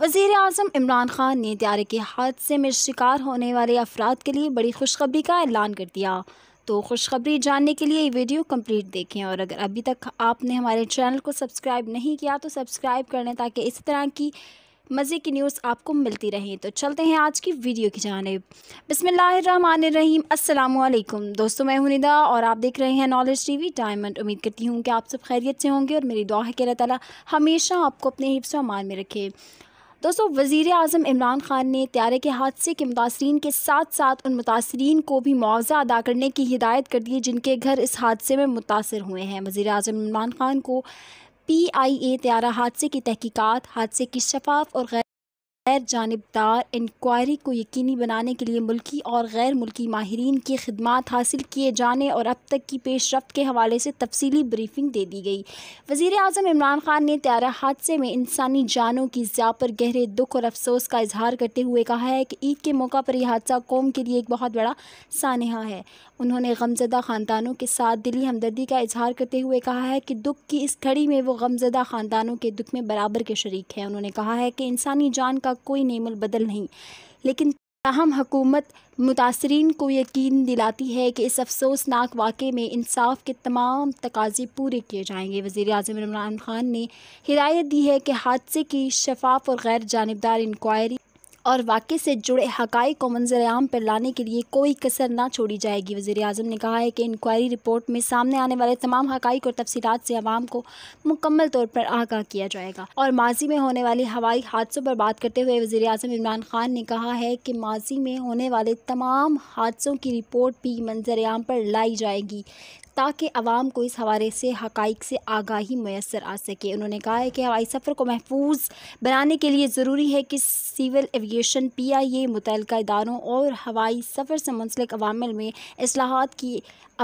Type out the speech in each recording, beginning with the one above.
वजीर अजम इमरान खान ने त्यारे के हादसे में शिकार होने वाले अफराद के लिए बड़ी खुशखबरी का ऐलान कर दिया तो खुशखबरी जानने के लिए ये वीडियो कंप्लीट देखें और अगर अभी तक आपने हमारे चैनल को सब्सक्राइब नहीं किया तो सब्सक्राइब कर लें ताकि इस तरह की मज़े की न्यूज़ आपको मिलती रहे तो चलते हैं आज की वीडियो की जानब बसमीम अल्लाम दोस्तों मैं हूं निदा और आप देख रहे हैं नॉलेज टीवी डायमंड उम्मीद करती हूं कि आप सब खैरियत से होंगे और मेरी दुआ है कि अल्लाह ताला हमेशा आपको अपने हिफ्स अमान में रखे दोस्तों वजीर अजम इमरान खान ने त्यारे के हादसे के मुतासरी के साथ साथ उन मुतासरी को भी मुआवजा अदा करने की हिदायत कर दी जिनके घर इस हादसे में मुतासर हुए हैं वज़ी अजम इमरान खान को पी आई ए त्यारा हादसे की तहकीकात हादसे की शफाफ और गैर गैर जानबदार इंक्वायरी को यकीनी बनाने के लिए मुल्की और गैर मुल्की माहरीन की खदमात हासिल किए जाने और अब तक की पेशरफ के हवाले से तफसली ब्रीफिंग दे दी गई वजीर अजम इमरान खान ने त्यारा हादसे में इंसानी जानों की ज़ा पर गहरे दुख और अफसोस का इजहार करते हुए कहा है कि ईद के मौका पर यह हादसा कौम के लिए एक बहुत बड़ा सानहा है उन्होंने गमजदा ख़ानदानों के साथ दिली हमदर्दी का इजहार करते हुए कहा है कि दुख की इस घड़ी में वो गमजदा ख़ानदानों के दुख में बराबर के शरीक हैं उन्होंने कहा है कि इंसानी जान का कोई नेमल बदल नहीं लेकिन ताहम हकूमत मुतासरीन को यकीन दिलाती है कि इस अफसोसनाक वाक़े में इंसाफ के तमाम तकाजे पूरे किए जाएंगे वज़ी अजम इमरान खान ने हिदायत दी है कि हादसे की शफाफ और गैर जानबदार इंक्वायरी और वाक़े से जुड़े हक़ को मंजरआम पर लाने के लिए कोई कसर ना छोड़ी जाएगी वज़ी अजम ने कहा है कि इंक्वायरी रिपोर्ट में सामने आने वाले तमाम हक और तफसीत से आवाम को मुकम्मल तौर पर आगाह किया जाएगा और माजी में होने वाले हवाई हादसों पर बात करते हुए वज़ी अजम इमरान खान ने कहा है कि माजी में होने वाले तमाम हादसों की रिपोर्ट भी मंजरआम पर लाई जाएगी ताकि आवाम को इस हवाले से हक़ से आगाही मैसर आ सके उन्होंने कहा है कि हवाई सफ़र को महफूज बनाने के लिए ज़रूरी है कि civil aviation P I A मुतल इदारों और हवाई सफ़र से मुंसलिक अवामल में असलाहत की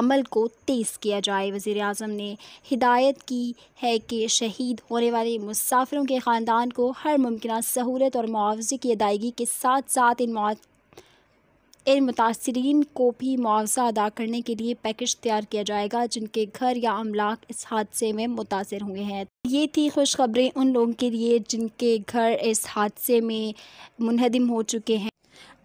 अमल को तेज़ किया जाए वज़ी अजम ने हिदायत की है कि शहीद होने वाले मुसाफिरों के ख़ानदान को हर मुमकिन सहूलत और मुआवजे की अदायगी के साथ साथ इन इन मुतासरीन को भी मुआवजा अदा करने के लिए पैकेज तैयार किया जाएगा जिनके घर या अमलाक इस हादसे में मुतासर हुए हैं ये थी खुशखबरी उन लोगों के लिए जिनके घर इस हादसे में मुनहदम हो चुके हैं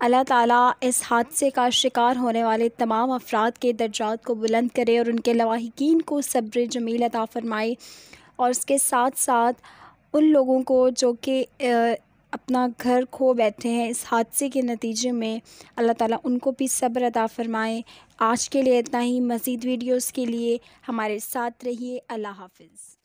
अल्लाह ताला इस हादसे का शिकार होने वाले तमाम अफराद के दर्जात को बुलंद करे और उनके लवाहिकीन को सब्र जमील अता फरमाए और इसके साथ साथ उन लोगों को जो कि अपना घर खो बैठे हैं इस हादसे के नतीजे में अल्लाह ताला उनको भी सब्र अदा फ़रमाए आज के लिए इतना ही मज़ीद वीडियोस के लिए हमारे साथ रहिए अल्लाह हाफिज़